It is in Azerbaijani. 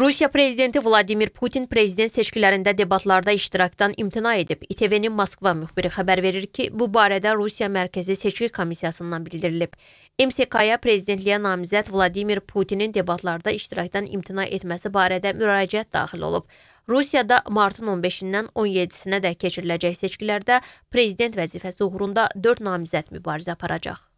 Rusiya prezidenti Vladimir Putin prezident seçkilərində debatlarda iştirakdan imtina edib. ITV-nin Moskva müxbiri xəbər verir ki, bu barədə Rusiya Mərkəzi Seçki Komissiyasından bildirilib. MSK-ya prezidentliyə namizəd Vladimir Putinin debatlarda iştirakdan imtina etməsi barədə müraciət daxil olub. Rusiyada martın 15-dən 17-sinə də keçiriləcək seçkilərdə prezident vəzifəsi uğrunda 4 namizəd mübarizə aparacaq.